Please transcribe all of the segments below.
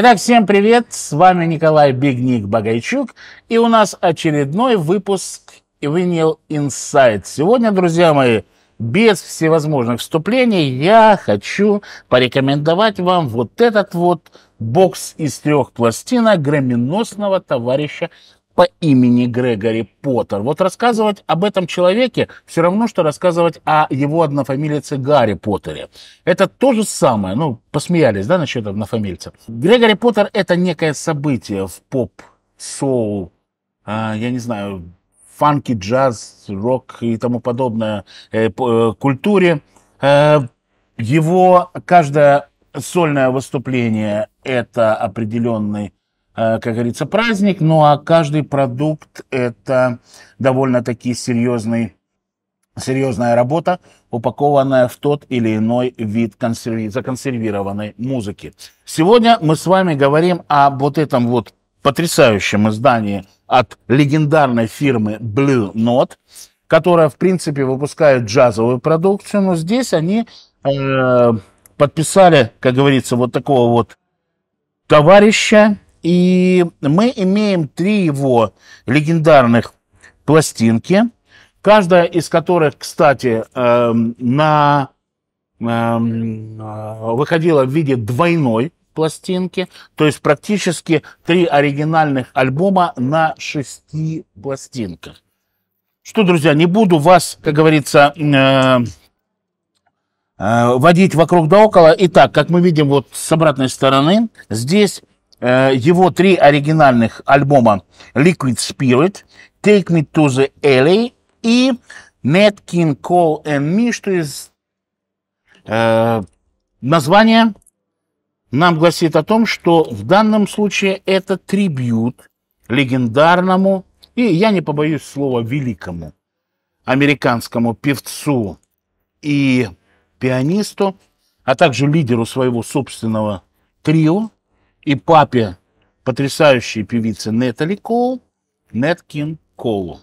Итак, всем привет! С вами Николай Бигник Богайчук, и у нас очередной выпуск Vinyl Insight. Сегодня, друзья мои, без всевозможных вступлений я хочу порекомендовать вам вот этот вот бокс из трех пластинок громиносного товарища по имени Грегори Поттер. Вот рассказывать об этом человеке все равно, что рассказывать о его однофамилице Гарри Поттере. Это то же самое, ну, посмеялись, да, насчет однофамильца. Грегори Поттер – это некое событие в поп, соул, э, я не знаю, фанки, джаз, рок и тому подобное э, э, культуре. Э, его каждое сольное выступление – это определенный Э, как говорится, праздник. Ну а каждый продукт – это довольно-таки серьезный серьезная работа, упакованная в тот или иной вид консерви... законсервированной музыки. Сегодня мы с вами говорим о вот этом вот потрясающем издании от легендарной фирмы Blue Note, которая, в принципе, выпускает джазовую продукцию, но здесь они э, подписали, как говорится, вот такого вот товарища, и мы имеем три его легендарных пластинки, каждая из которых, кстати, эм, на, эм, э, выходила в виде двойной пластинки, то есть практически три оригинальных альбома на шести пластинках. Что, друзья, не буду вас, как говорится, э, э, водить вокруг да около. Итак, как мы видим вот с обратной стороны, здесь Э, его три оригинальных альбома Liquid Spirit, Take Me to the Alley и Net King Call and Me, что из э, названия нам гласит о том, что в данном случае это трибют легендарному, и я не побоюсь слова, великому американскому певцу и пианисту, а также лидеру своего собственного трио, и папе потрясающей певицы Нетали Кол, Неткин Колу.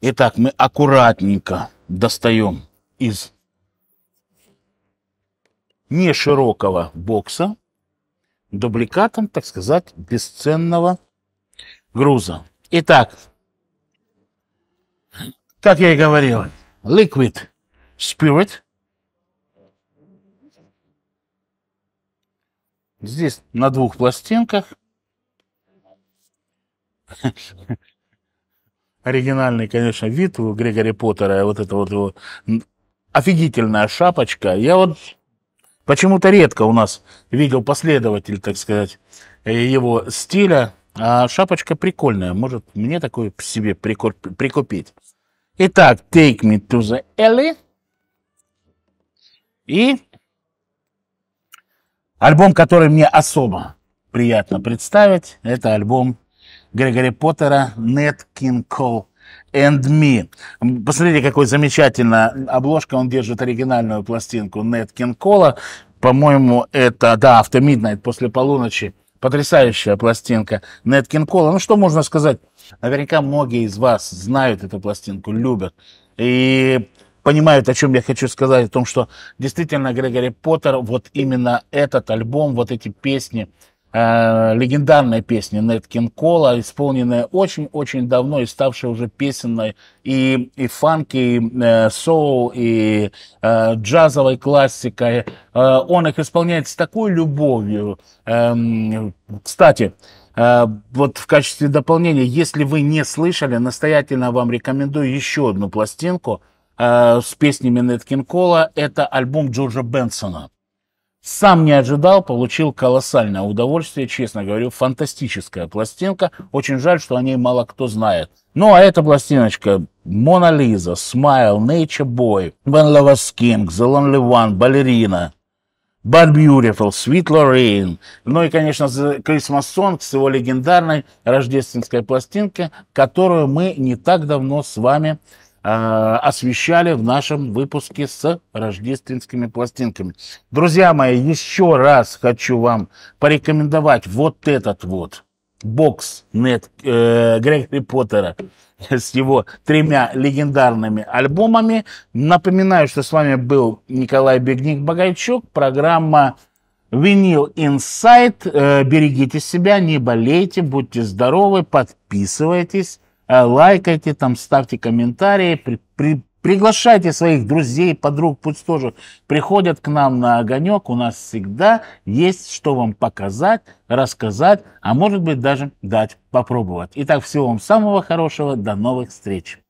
Итак, мы аккуратненько достаем из неширокого бокса дубликатом, так сказать, бесценного груза. Итак, как я и говорил, Liquid Spirit – Здесь на двух пластинках. Оригинальный, конечно, вид у Грегори Поттера, вот это вот его офигительная шапочка. Я вот почему-то редко у нас видел последователь, так сказать, э, его стиля. А шапочка прикольная, может мне такой себе прикупить. Итак, Take Me to the Alley. И Альбом, который мне особо приятно представить, это альбом Грегори Поттера "Нет King Cole and Me». Посмотрите, какой замечательно обложка. Он держит оригинальную пластинку Нет Кинкола. По-моему, это, да, «After Midnight», «После полуночи». Потрясающая пластинка Нет Кинкола. Ну, что можно сказать? Наверняка многие из вас знают эту пластинку, любят. И понимают, о чем я хочу сказать, о том, что действительно Грегори Поттер, вот именно этот альбом, вот эти песни, э, легендарные песни песня Нет Кинг Кола, исполненная очень-очень давно и ставшие уже песенной и, и фанк, и э, соул, и э, джазовой классикой. Э, он их исполняет с такой любовью. Эм, э, кстати, вот в качестве дополнения, если вы не слышали, настоятельно вам рекомендую еще одну пластинку – Э, с песнями Нет Кинкола Это альбом Джорджа Бенсона. Сам не ожидал, получил колоссальное удовольствие, честно говорю, фантастическая пластинка. Очень жаль, что о ней мало кто знает. Ну, а эта пластиночка «Мона Лиза», «Smile», «Nature Boy», «When Love Us «The Lonely One», «Балерина», «Bad Beautiful», «Sweet Lorraine», ну и, конечно, The «Christmas Song» с его легендарной рождественской пластинки, которую мы не так давно с вами Э, освещали в нашем выпуске с рождественскими пластинками. Друзья мои, еще раз хочу вам порекомендовать вот этот вот бокс нет, э, Грегори Поттера с его тремя легендарными альбомами. Напоминаю, что с вами был Николай Бегник-Богайчук, программа Винил Инсайт. Э, берегите себя, не болейте, будьте здоровы, подписывайтесь Э, лайкайте, там ставьте комментарии, при, при, приглашайте своих друзей, подруг, пусть тоже приходят к нам на огонек. У нас всегда есть что вам показать, рассказать, а может быть даже дать попробовать. Итак, всего вам самого хорошего, до новых встреч!